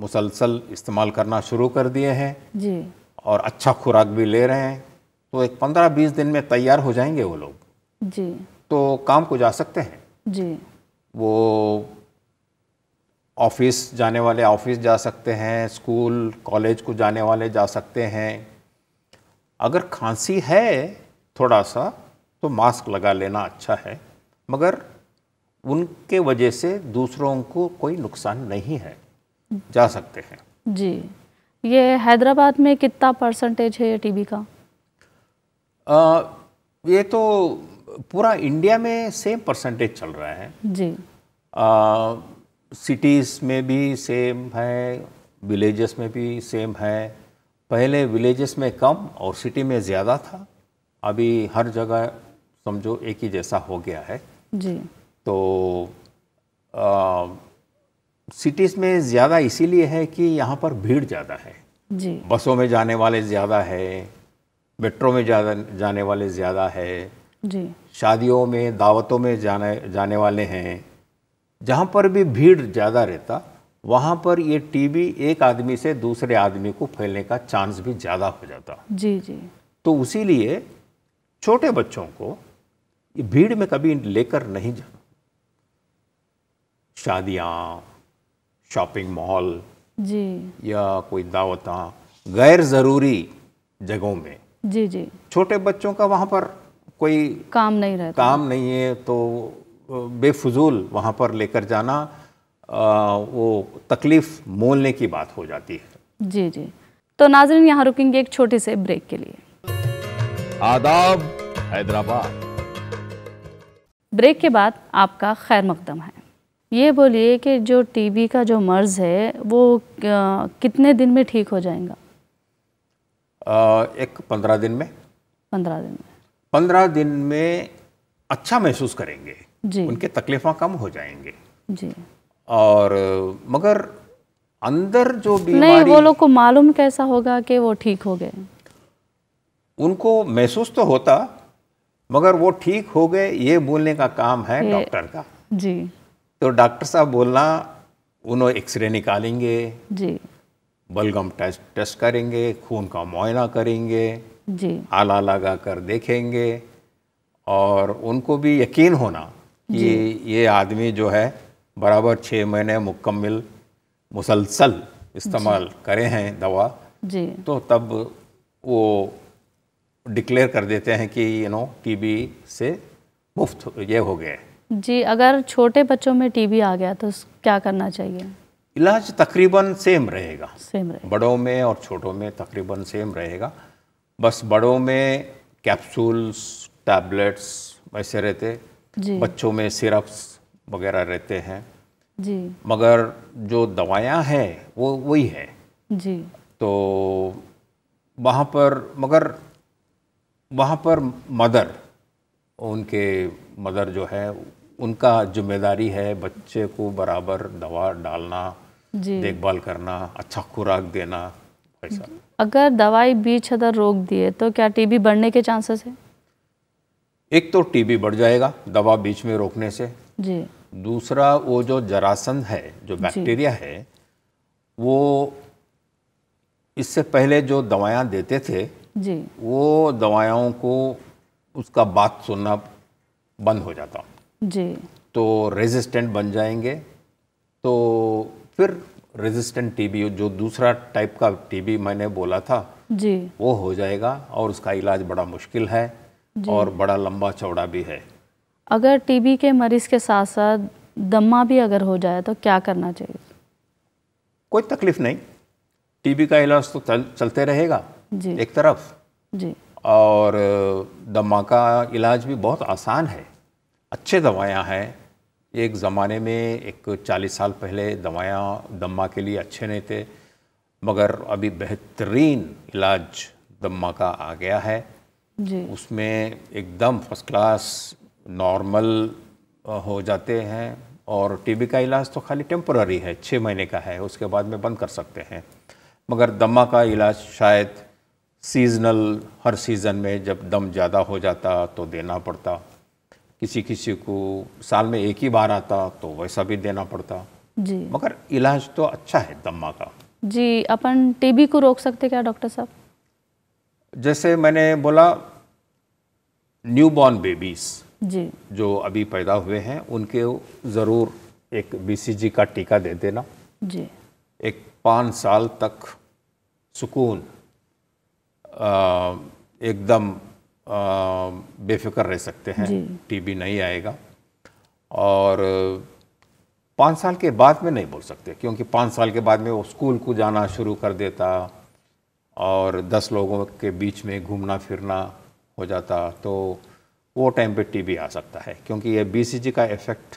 मुसलसल इस्तेमाल करना शुरू कर दिए हैं जी और अच्छा खुराक भी ले रहे हैं तो एक पंद्रह बीस दिन में तैयार हो जाएंगे वो लोग जी तो काम को जा सकते हैं जी वो ऑफिस जाने वाले ऑफिस जा सकते हैं स्कूल कॉलेज को जाने वाले जा सकते हैं अगर खांसी है थोड़ा सा तो मास्क लगा लेना अच्छा है मगर उनके वजह से दूसरों को कोई नुकसान नहीं है जा सकते हैं जी ये हैदराबाद में कितना परसेंटेज है टीबी का आ, ये तो पूरा इंडिया में सेम परसेंटेज चल रहा है जी सिटीज़ में भी सेम है विलेजेस में भी सेम है पहले विलेजेस में कम और सिटी में ज़्यादा था अभी हर जगह समझो एक ही जैसा हो गया है जी तो सिटीज़ में ज़्यादा इसीलिए है कि यहाँ पर भीड़ ज़्यादा है जी बसों में जाने वाले ज़्यादा है मेट्रो में ज़्यादा जाने वाले ज़्यादा है जी शादियों में दावतों में जाने जाने वाले हैं जहाँ पर भी भीड़ ज़्यादा रहता वहाँ पर ये टीबी एक आदमी से दूसरे आदमी को फैलने का चांस भी ज़्यादा हो जाता जी जी तो उसी छोटे बच्चों को भीड़ में कभी लेकर नहीं जा शादियाँ शॉपिंग मॉल जी या कोई दावत हाँ, गैर ज़रूरी जगहों में जी जी छोटे बच्चों का वहाँ पर कोई काम नहीं रहता काम नहीं है तो बेफजूल वहाँ पर लेकर जाना आ, वो तकलीफ मोलने की बात हो जाती है जी जी तो नाजरन यहाँ रुकेंगे एक छोटे से ब्रेक के लिए आदाब हैदराबाद ब्रेक के बाद आपका खैर मकदम है ये बोलिए कि जो टीबी का जो मर्ज़ है वो कितने दिन में ठीक हो जाएगा आ, एक पंद्रह दिन में पंद्रह दिन में पंद्रह दिन में अच्छा महसूस करेंगे जी उनके तकलीफ़ा कम हो जाएंगे जी और मगर अंदर जो बीमारी नहीं वो लोग को मालूम कैसा होगा कि वो ठीक हो गए उनको महसूस तो होता मगर वो ठीक हो गए ये बोलने का काम है डॉक्टर का जी तो डॉक्टर साहब बोलना उन्होंने एक्सरे निकालेंगे जी बलगम टेस्ट टेस्ट करेंगे खून का मुआयना करेंगे जी आला लगा कर देखेंगे और उनको भी यकीन होना कि ये आदमी जो है बराबर छः महीने मुकम्मल मुसलसल इस्तेमाल करे हैं दवा जी तो तब वो डिक्लेयर कर देते हैं कि यू नो टीबी से मुफ्त ये हो गए जी अगर छोटे बच्चों में टीबी आ गया तो क्या करना चाहिए इलाज तकरीबन सेम रहेगा सेम रहे। बड़ों में और छोटों में तकरीबन सेम रहेगा बस बड़ों में कैप्सूल्स टैबलेट्स वैसे रहते जी बच्चों में सिरप्स वगैरह रहते हैं जी मगर जो दवायाँ हैं वो वही है जी तो वहाँ पर मगर वहाँ पर मदर उनके मदर जो है उनका जिम्मेदारी है बच्चे को बराबर दवा डालना देखभाल करना अच्छा खुराक देना ऐसा अगर दवाई बीच अदर रोक दिए तो क्या टीबी बढ़ने के चांसेस है एक तो टीबी बढ़ जाएगा दवा बीच में रोकने से जी दूसरा वो जो जरासंद है जो बैक्टीरिया है वो इससे पहले जो दवायाँ देते थे जी वो दवाओं को उसका बात सुनना बंद हो जाता जी तो रेजिस्टेंट बन जाएंगे तो फिर रेजिस्टेंट टीबी जो दूसरा टाइप का टीबी मैंने बोला था जी वो हो जाएगा और उसका इलाज बड़ा मुश्किल है और बड़ा लंबा चौड़ा भी है अगर टीबी के मरीज़ के साथ साथ दमा भी अगर हो जाए तो क्या करना चाहिए कोई तकलीफ नहीं टीबी का इलाज तो चल, चलते रहेगा जी एक तरफ जी और दमा का इलाज भी बहुत आसान है अच्छे दवायाँ हैं एक ज़माने में एक चालीस साल पहले दवायाँ दम्मा के लिए अच्छे नहीं थे मगर अभी बेहतरीन इलाज दम्मा का आ गया है जी। उसमें एकदम फर्स्ट क्लास नॉर्मल हो जाते हैं और टीबी का इलाज तो खाली टेम्पररी है छः महीने का है उसके बाद में बंद कर सकते हैं मगर दमा का इलाज शायद सीजनल हर सीज़न में जब दम ज़्यादा हो जाता तो देना पड़ता किसी किसी को साल में एक ही बार आता तो वैसा भी देना पड़ता जी मगर इलाज तो अच्छा है दम्मा का जी अपन टीबी को रोक सकते क्या डॉक्टर साहब जैसे मैंने बोला बॉर्न बेबीज जी जो अभी पैदा हुए हैं उनके ज़रूर एक बीसीजी का टीका दे देना जी एक पाँच साल तक सुकून एकदम बेफिक्र रह सकते हैं टीबी नहीं आएगा और पाँच साल के बाद में नहीं बोल सकते क्योंकि पाँच साल के बाद में वो स्कूल को जाना शुरू कर देता और दस लोगों के बीच में घूमना फिरना हो जाता तो वो टाइम पे टीबी आ सकता है क्योंकि ये बीसीजी का इफेक्ट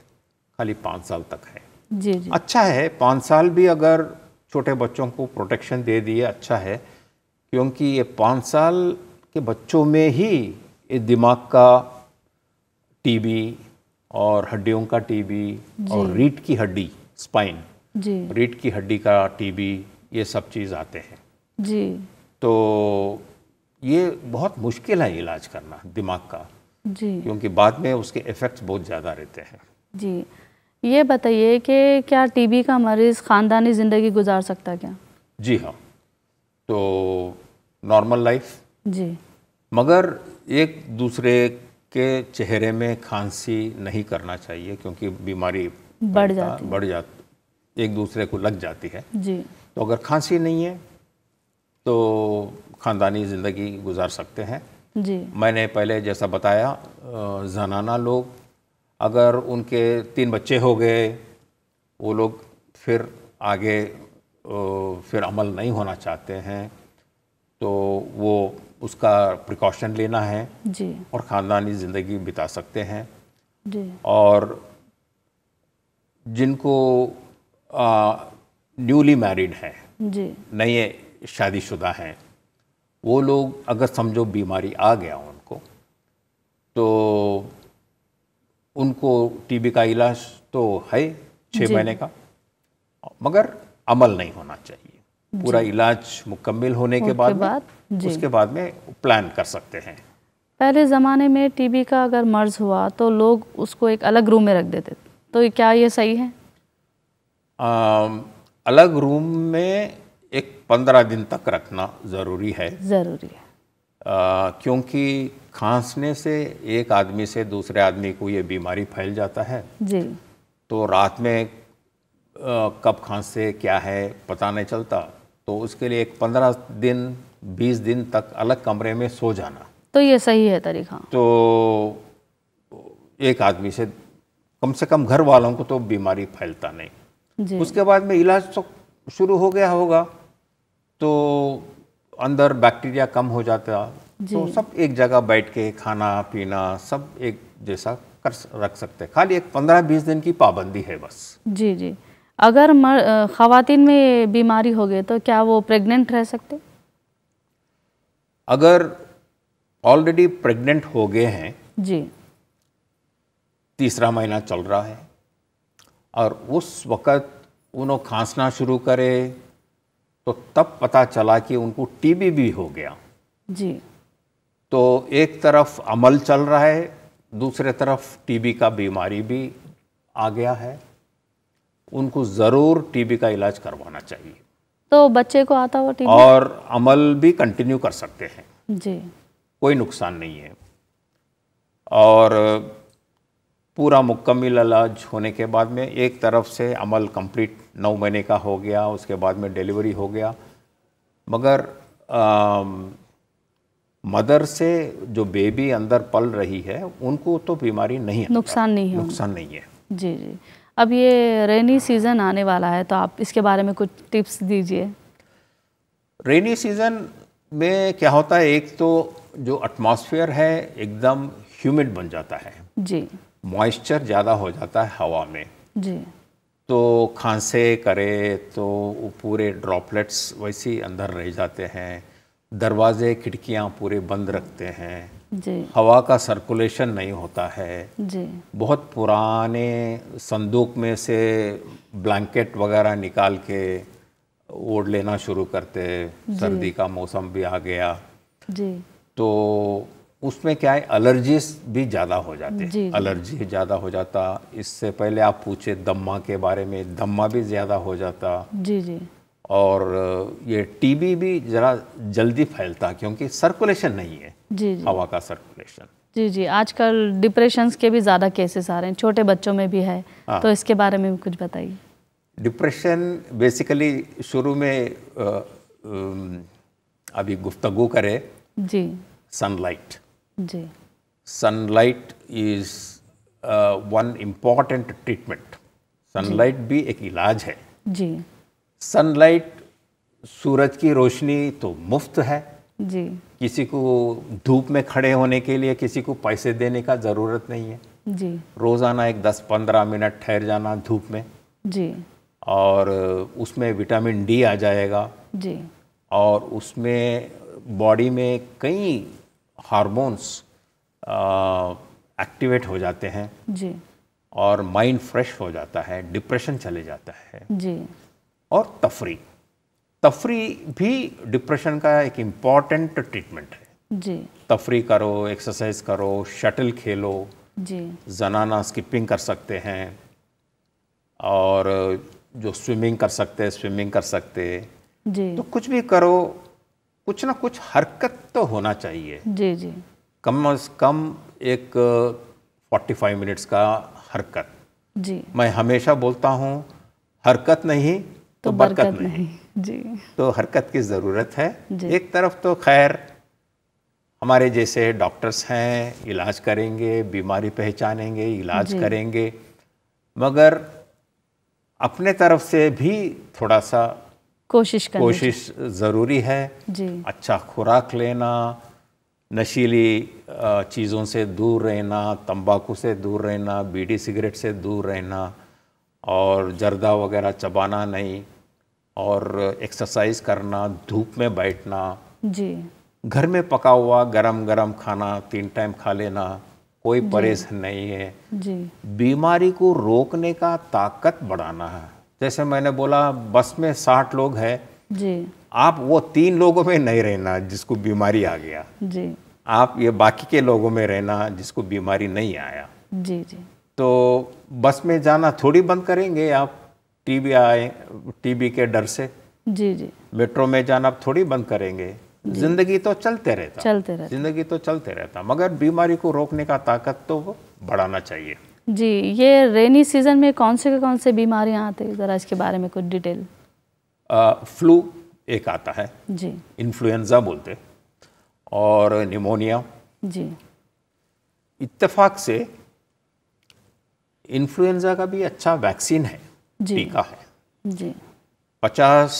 खाली पाँच साल तक है जी जी अच्छा है पाँच साल भी अगर छोटे बच्चों को प्रोटेक्शन दे दिए अच्छा है क्योंकि ये पाँच साल कि बच्चों में ही दिमाग का टीबी और हड्डियों का टीबी और रीट की हड्डी स्पाइन रीट की हड्डी का टीबी ये सब चीज़ आते हैं जी तो ये बहुत मुश्किल है इलाज करना दिमाग का जी क्योंकि बाद में उसके इफ़ेक्ट्स बहुत ज़्यादा रहते हैं जी ये बताइए कि क्या टीबी का मरीज़ ख़ानदानी ज़िंदगी गुजार सकता क्या जी हाँ तो नॉर्मल लाइफ जी मगर एक दूसरे के चेहरे में खांसी नहीं करना चाहिए क्योंकि बीमारी बढ़ जाती बढ़ जाती एक दूसरे को लग जाती है जी तो अगर खांसी नहीं है तो ख़ानदानी ज़िंदगी गुजार सकते हैं जी मैंने पहले जैसा बताया जनाना लोग अगर उनके तीन बच्चे हो गए वो लोग फिर आगे फिर अमल नहीं होना चाहते हैं तो वो उसका प्रिकॉशन लेना है जी और ख़ानदानी ज़िंदगी बिता सकते हैं जी और जिनको न्यूली मैरिड हैं जी नए शादीशुदा हैं वो लोग अगर समझो बीमारी आ गया उनको तो उनको टीबी का इलाज तो है छः महीने का मगर अमल नहीं होना चाहिए पूरा इलाज मुकम्मल होने के बाद, बाद उसके बाद में प्लान कर सकते हैं पहले ज़माने में टीबी का अगर मर्ज हुआ तो लोग उसको एक अलग रूम में रख देते तो क्या ये सही है आ, अलग रूम में एक पंद्रह दिन तक रखना ज़रूरी है ज़रूरी है क्योंकि खांसने से एक आदमी से दूसरे आदमी को ये बीमारी फैल जाता है जी तो रात में आ, कब खांसे क्या है पता नहीं चलता तो उसके लिए एक पंद्रह दिन बीस दिन तक अलग कमरे में सो जाना तो ये सही है तरीका तो एक आदमी से कम से कम घर वालों को तो बीमारी फैलता नहीं उसके बाद में इलाज तो शुरू हो गया होगा तो अंदर बैक्टीरिया कम हो जाता तो सब एक जगह बैठ के खाना पीना सब एक जैसा कर रख सकते खाली एक पंद्रह बीस दिन की पाबंदी है बस जी जी अगर ख़वान में बीमारी हो गई तो क्या वो प्रेग्नेंट रह सकते अगर ऑलरेडी प्रेग्नेंट हो गए हैं जी तीसरा महीना चल रहा है और उस वक़्त उन्होंने खांसना शुरू करे तो तब पता चला कि उनको टीबी भी हो गया जी तो एक तरफ अमल चल रहा है दूसरे तरफ टीबी का बीमारी भी आ गया है उनको ज़रूर टीबी का इलाज करवाना चाहिए तो बच्चे को आता हुआ टीबी और अमल भी कंटिन्यू कर सकते हैं जी कोई नुकसान नहीं है और पूरा मुकम्मल इलाज होने के बाद में एक तरफ से अमल कंप्लीट नौ महीने का हो गया उसके बाद में डिलीवरी हो गया मगर आ, मदर से जो बेबी अंदर पल रही है उनको तो बीमारी नहीं है नुकसान नहीं है नुकसान नहीं है जी जी अब ये रेनी सीज़न आने वाला है तो आप इसके बारे में कुछ टिप्स दीजिए रेनी सीज़न में क्या होता है एक तो जो एटमॉस्फेयर है एकदम ह्यूमिड बन जाता है जी मॉइस्चर ज़्यादा हो जाता है हवा में जी तो खांसे करे तो पूरे ड्रॉपलेट्स वैसे ही अंदर रह जाते हैं दरवाजे खिड़कियाँ पूरे बंद रखते हैं जी हवा का सर्कुलेशन नहीं होता है जी बहुत पुराने संदूक में से ब्लैंकेट वगैरह निकाल के ओढ़ लेना शुरू करते सर्दी का मौसम भी आ गया जी तो उसमें क्या है अलर्जी भी ज़्यादा हो जाते अलर्जी ज़्यादा हो जाता इससे पहले आप पूछे दम्मा के बारे में दम्मा भी ज़्यादा हो जाता जी जी और ये टीबी भी ज़रा जल्दी फैलता है क्योंकि सर्कुलेशन नहीं है जी जी हवा का सर्कुलेशन जी जी आजकल डिप्रेशन के भी ज़्यादा केसेस आ रहे हैं छोटे बच्चों में भी है हाँ। तो इसके बारे में भी कुछ बताइए डिप्रेशन बेसिकली शुरू में अभी गुफ्तगु करे जी सनलाइट जी sunlight is one important treatment sunlight भी एक इलाज है जी सनलाइट सूरज की रोशनी तो मुफ्त है जी किसी को धूप में खड़े होने के लिए किसी को पैसे देने का ज़रूरत नहीं है जी रोज़ाना एक 10-15 मिनट ठहर जाना धूप में जी और उसमें विटामिन डी आ जाएगा जी और उसमें बॉडी में कई हार्मोन्स एक्टिवेट हो जाते हैं जी और माइंड फ्रेश हो जाता है डिप्रेशन चले जाता है जी और तफरी तफरी भी डिप्रेशन का एक इम्पॉर्टेंट ट्रीटमेंट है जी तफरी करो एक्सरसाइज करो शटल खेलो जी जनाना स्किपिंग कर सकते हैं और जो स्विमिंग कर सकते हैं स्विमिंग कर सकते जी तो कुछ भी करो कुछ ना कुछ हरकत तो होना चाहिए जी जी कम अज कम एक 45 मिनट्स का हरकत जी मैं हमेशा बोलता हूँ हरकत नहीं तो बरकत, नहीं।, नहीं जी तो हरकत की ज़रूरत है एक तरफ तो खैर हमारे जैसे डॉक्टर्स हैं इलाज करेंगे बीमारी पहचानेंगे इलाज करेंगे मगर अपने तरफ से भी थोड़ा सा कोशिश कोशिश ज़रूरी है जी अच्छा खुराक लेना नशीली चीज़ों से दूर रहना तंबाकू से दूर रहना बीड़ी सिगरेट से दूर रहना और जर्दा वगैरह चबाना नहीं और एक्सरसाइज करना धूप में बैठना जी घर में पका हुआ गरम गरम खाना तीन टाइम खा लेना कोई परहेज नहीं है जी बीमारी को रोकने का ताकत बढ़ाना है जैसे मैंने बोला बस में साठ लोग हैं जी आप वो तीन लोगों में नहीं रहना जिसको बीमारी आ गया जी आप ये बाकी के लोगों में रहना जिसको बीमारी नहीं आया जी जी तो बस में जाना थोड़ी बंद करेंगे आप टीबी आए टीबी के डर से जी जी मेट्रो में जाना थोड़ी बंद करेंगे जिंदगी तो चलते रहता चलते रहता जिंदगी तो चलते रहता मगर बीमारी को रोकने का ताकत तो बढ़ाना चाहिए जी ये रेनी सीजन में कौन से कौन से बीमारियां आते हैं जरा इसके बारे में कुछ डिटेल आ, फ्लू एक आता है जी इन्फ्लुएंजा बोलते और निमोनिया जी इत्तेफाक से इन्फ्लुएंजा का भी अच्छा वैक्सीन है टीका है जी पचास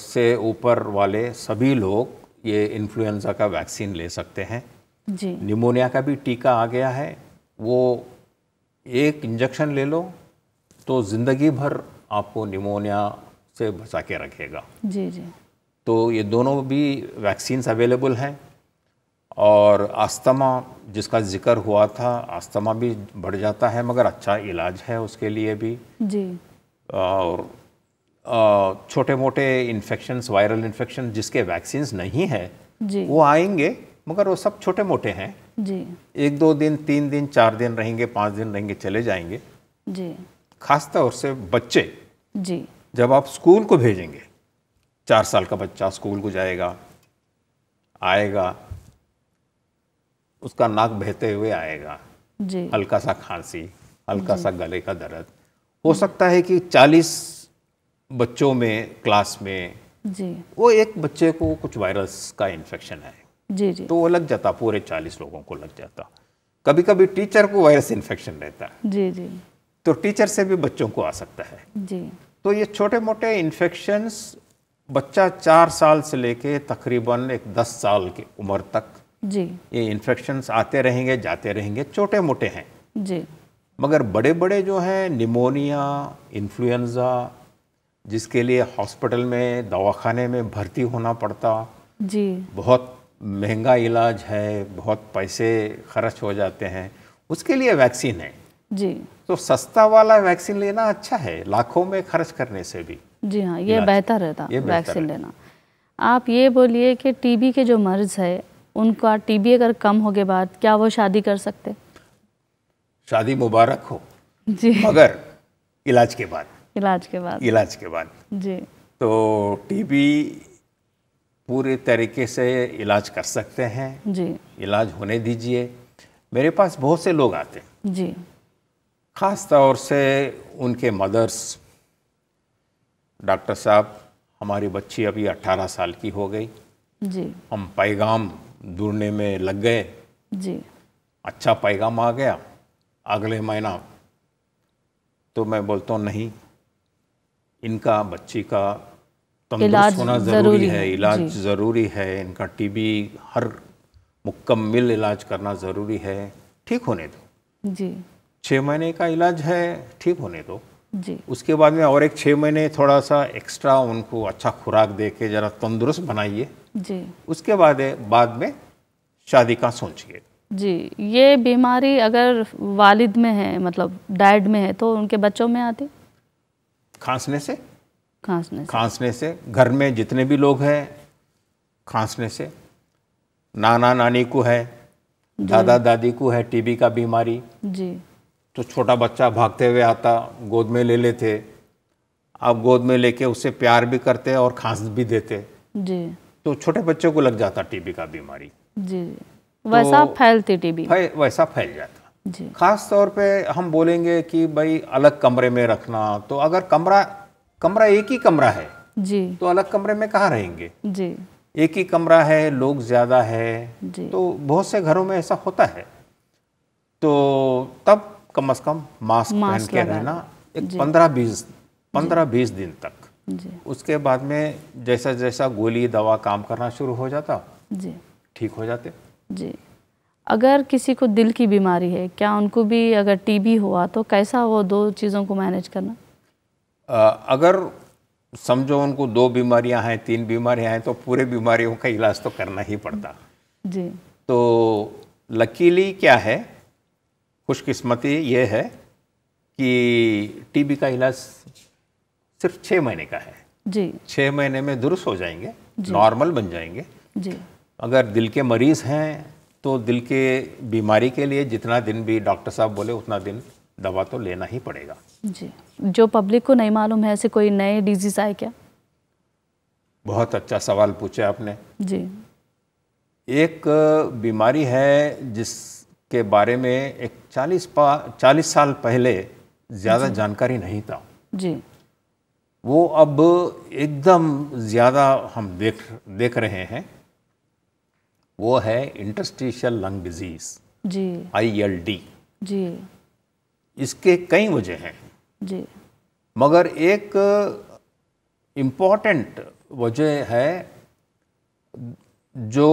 से ऊपर वाले सभी लोग ये इन्फ्लुएंजा का वैक्सीन ले सकते हैं जी निमोनिया का भी टीका आ गया है वो एक इंजेक्शन ले लो तो ज़िंदगी भर आपको निमोनिया से बचा के रखेगा जी जी तो ये दोनों भी वैक्सीन्स अवेलेबल हैं और आस्थमा जिसका जिक्र हुआ था आस्थमा भी बढ़ जाता है मगर अच्छा इलाज है उसके लिए भी जी और छोटे मोटे इन्फेक्शन वायरल इन्फेक्शन जिसके वैक्सीन नहीं है जी वो आएंगे मगर वो सब छोटे मोटे हैं जी एक दो दिन तीन दिन चार दिन रहेंगे पाँच दिन रहेंगे चले जाएंगे जी खास तौर से बच्चे जी जब आप स्कूल को भेजेंगे चार साल का बच्चा स्कूल को जाएगा आएगा उसका नाक बहते हुए आएगा जी हल्का सा खांसी हल्का सा गले का दर्द हो सकता है कि 40 बच्चों में क्लास में जी वो एक बच्चे को कुछ वायरस का इन्फेक्शन है जी जी तो वो लग जाता पूरे 40 लोगों को लग जाता कभी कभी टीचर को वायरस इन्फेक्शन रहता जी जी तो टीचर से भी बच्चों को आ सकता है जी तो ये छोटे मोटे इन्फेक्शंस बच्चा चार साल से लेके तकरीबन एक दस साल की उम्र तक जी ये इन्फेक्शन आते रहेंगे जाते रहेंगे छोटे मोटे हैं जी मगर बड़े बड़े जो हैं निमोनिया इन्फ्लुएंज़ा जिसके लिए हॉस्पिटल में दवाखाने में भर्ती होना पड़ता जी बहुत महंगा इलाज है बहुत पैसे खर्च हो जाते हैं उसके लिए वैक्सीन है जी तो सस्ता वाला वैक्सीन लेना अच्छा है लाखों में खर्च करने से भी जी हाँ ये बेहतर रहता वैक्सीन लेना आप ये बोलिए कि टीबी के जो मर्ज है उनका टीबी अगर कम हो गया बाद क्या वो शादी कर सकते शादी मुबारक हो जी मगर इलाज के बाद इलाज के बाद इलाज के बाद जी तो टीबी पूरे तरीके से इलाज कर सकते हैं जी इलाज होने दीजिए मेरे पास बहुत से लोग आते हैं जी ख़ास तौर से उनके मदर्स डॉक्टर साहब हमारी बच्ची अभी 18 साल की हो गई जी हम पैगाम ढूंढने में लग गए जी अच्छा पैगाम आ गया अगले महीना तो मैं बोलता हूँ नहीं इनका बच्ची का तंदुरुस्त होना ज़रूरी है इलाज ज़रूरी है इनका टीबी हर मुकम्मिल इलाज करना ज़रूरी है ठीक होने दो जी छः महीने का इलाज है ठीक होने दो जी उसके बाद में और एक छः महीने थोड़ा सा एक्स्ट्रा उनको अच्छा खुराक दे के ज़रा तंदुरुस्त बनाइए जी उसके बाद बाद में शादी का सोचिए जी ये बीमारी अगर वालिद में है मतलब डैड में है तो उनके बच्चों में आती खांसने से खांसने से खांसने से घर में जितने भी लोग हैं खांसने से नाना नानी को है दादा दादी को है टीबी का बीमारी जी तो छोटा बच्चा भागते हुए आता गोद में ले लेते आप गोद में लेके उससे प्यार भी करते और खांस भी देते जी तो छोटे बच्चों को लग जाता टीबी का बीमारी जी वैसा तो फैलती टीबी वैसा फैल जाता जी खास तौर पे हम बोलेंगे कि भाई अलग कमरे में रखना तो अगर कमरा कमरा एक ही कमरा है जी तो अलग कमरे में कहाँ रहेंगे जी एक ही कमरा है लोग ज़्यादा है जी तो बहुत से घरों में ऐसा होता है तो तब कम अज़ कम मास्क, मास्क पहन के रहना एक पंद्रह बीस पंद्रह बीस दिन तक जी उसके बाद में जैसा जैसा गोली दवा काम करना शुरू हो जाता जी ठीक हो जाते जी अगर किसी को दिल की बीमारी है क्या उनको भी अगर टीबी हुआ तो कैसा वो दो चीज़ों को मैनेज करना आ, अगर समझो उनको दो बीमारियां हैं तीन बीमारियां हैं तो पूरे बीमारियों का इलाज तो करना ही पड़ता जी तो लकीली क्या है खुशकिस्मती ये है कि टीबी का इलाज सिर्फ छः महीने का है जी छह महीने में दुरुस्त हो जाएंगे नॉर्मल बन जाएंगे जी अगर दिल के मरीज़ हैं तो दिल के बीमारी के लिए जितना दिन भी डॉक्टर साहब बोले उतना दिन दवा तो लेना ही पड़ेगा जी जो पब्लिक को नहीं मालूम है ऐसे कोई नए डिजीज आए क्या बहुत अच्छा सवाल पूछा आपने जी एक बीमारी है जिसके बारे में एक चालीस पा चालीस साल पहले ज़्यादा जानकारी नहीं था जी वो अब एकदम ज़्यादा हम देख देख रहे हैं वो है इंटरस्टिशियल लंग डिजीज़ जी आई एल डी जी इसके कई वजह हैं जी मगर एक इम्पॉर्टेंट वजह है जो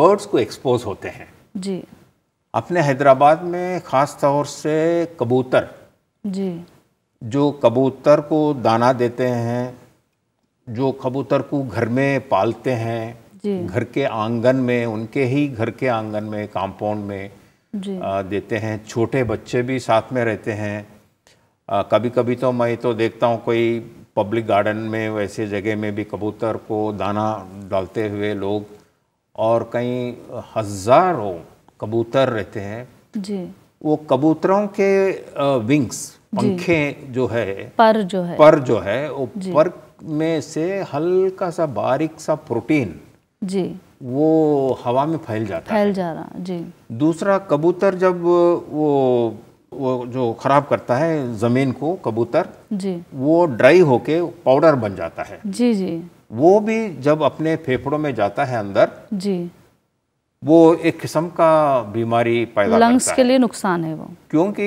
बर्ड्स को एक्सपोज होते हैं जी अपने हैदराबाद में ख़ास तौर से कबूतर जी जो कबूतर को दाना देते हैं जो कबूतर को घर में पालते हैं घर के आंगन में उनके ही घर के आंगन में कंपाउंड में आ, देते हैं छोटे बच्चे भी साथ में रहते हैं आ, कभी कभी तो मैं तो देखता हूँ कोई पब्लिक गार्डन में वैसे जगह में भी कबूतर को दाना डालते हुए लोग और कई हज़ारों कबूतर रहते हैं जी वो कबूतरों के विंग्स पंखे जो है पर जो है पर जो है वो पर में से हल्का सा बारीक सा प्रोटीन जी वो हवा में फैल जाता फैल जा रहा जी दूसरा कबूतर जब वो वो जो खराब करता है जमीन को कबूतर जी वो ड्राई होके पाउडर बन जाता है जी जी वो भी जब अपने फेफड़ों में जाता है अंदर जी वो एक किस्म का बीमारी पैदा लंग्स के लिए नुकसान है वो क्योंकि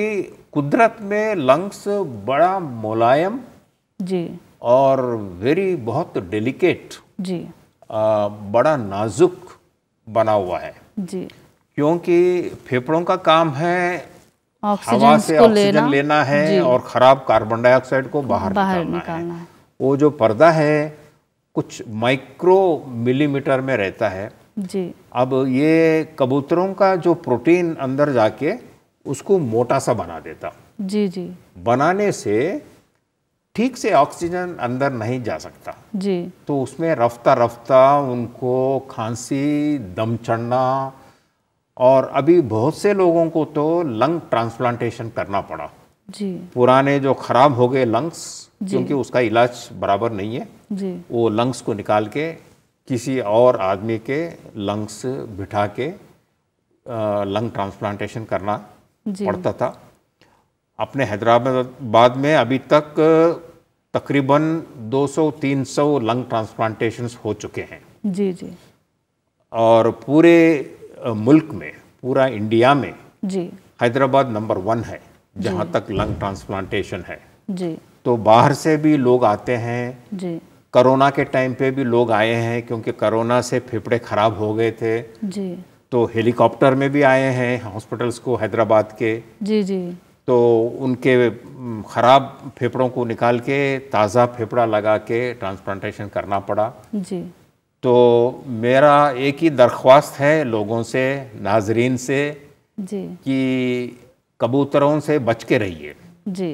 कुदरत में लंग्स बड़ा मुलायम जी और वेरी बहुत डेलिकेट जी आ, बड़ा नाजुक बना हुआ है जी क्योंकि फेफड़ों का काम है हवा से ऑक्सीजन लेना, लेना है और खराब कार्बन डाइऑक्साइड को बाहर, बाहर निकालना, निकालना है।, है वो जो पर्दा है कुछ माइक्रो मिलीमीटर में रहता है जी अब ये कबूतरों का जो प्रोटीन अंदर जाके उसको मोटा सा बना देता जी जी बनाने से ठीक से ऑक्सीजन अंदर नहीं जा सकता जी तो उसमें रफ्ता रफ्ता उनको खांसी दम चढ़ना और अभी बहुत से लोगों को तो लंग ट्रांसप्लांटेशन करना पड़ा जी पुराने जो खराब हो गए लंग्स क्योंकि उसका इलाज बराबर नहीं है जी वो लंग्स को निकाल के किसी और आदमी के लंग्स बिठा के लंग ट्रांसप्लांटेशन करना पड़ता था अपने हैदराबाद में अभी तक तकरीबन 200-300 लंग ट्रांसप्लांटेशन हो चुके हैं जी जी और पूरे मुल्क में पूरा इंडिया में जी हैदराबाद नंबर वन है जहाँ तक लंग ट्रांसप्लांटेशन है जी तो बाहर से भी लोग आते हैं जी कोरोना के टाइम पे भी लोग आए हैं क्योंकि कोरोना से फेफड़े ख़राब हो गए थे जी तो हेलीकॉप्टर में भी आए हैं हॉस्पिटल्स को हैदराबाद के जी जी तो उनके ख़राब फेफड़ों को निकाल के ताज़ा फेफड़ा लगा के ट्रांसप्लांटेशन करना पड़ा जी तो मेरा एक ही दरख्वास्त है लोगों से नाजरीन से जी कि कबूतरों से बच के रहिए जी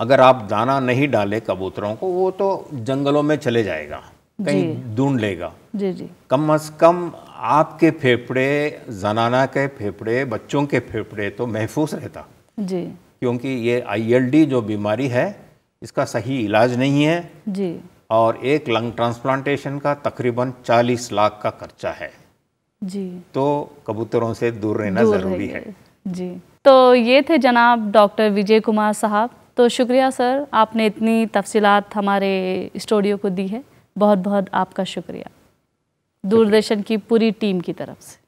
अगर आप दाना नहीं डाले कबूतरों को वो तो जंगलों में चले जाएगा कहीं ढूंढ लेगा जी जी कम अज कम आपके फेफड़े जनाना के फेफड़े बच्चों के फेफड़े तो महफूज रहता जी क्योंकि ये आईएलडी जो बीमारी है इसका सही इलाज नहीं है जी और एक लंग ट्रांसप्लांटेशन का तकरीबन 40 लाख का खर्चा है जी तो कबूतरों से दूर रहना ज़रूरी है जी तो ये थे जनाब डॉक्टर विजय कुमार साहब तो शुक्रिया सर आपने इतनी तफसीत हमारे स्टूडियो को दी है बहुत बहुत आपका शुक्रिया दूरदर्शन की पूरी टीम की तरफ से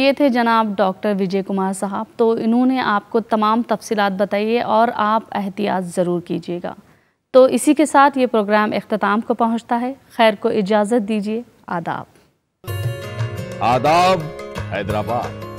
ये थे जनाब डॉक्टर विजय कुमार साहब तो इन्होंने आपको तमाम तफसीत बताइए और आप एहतियात ज़रूर कीजिएगा तो इसी के साथ ये प्रोग्राम अख्ताम को पहुँचता है खैर को इजाज़त दीजिए आदाब आदाब हैदराबाद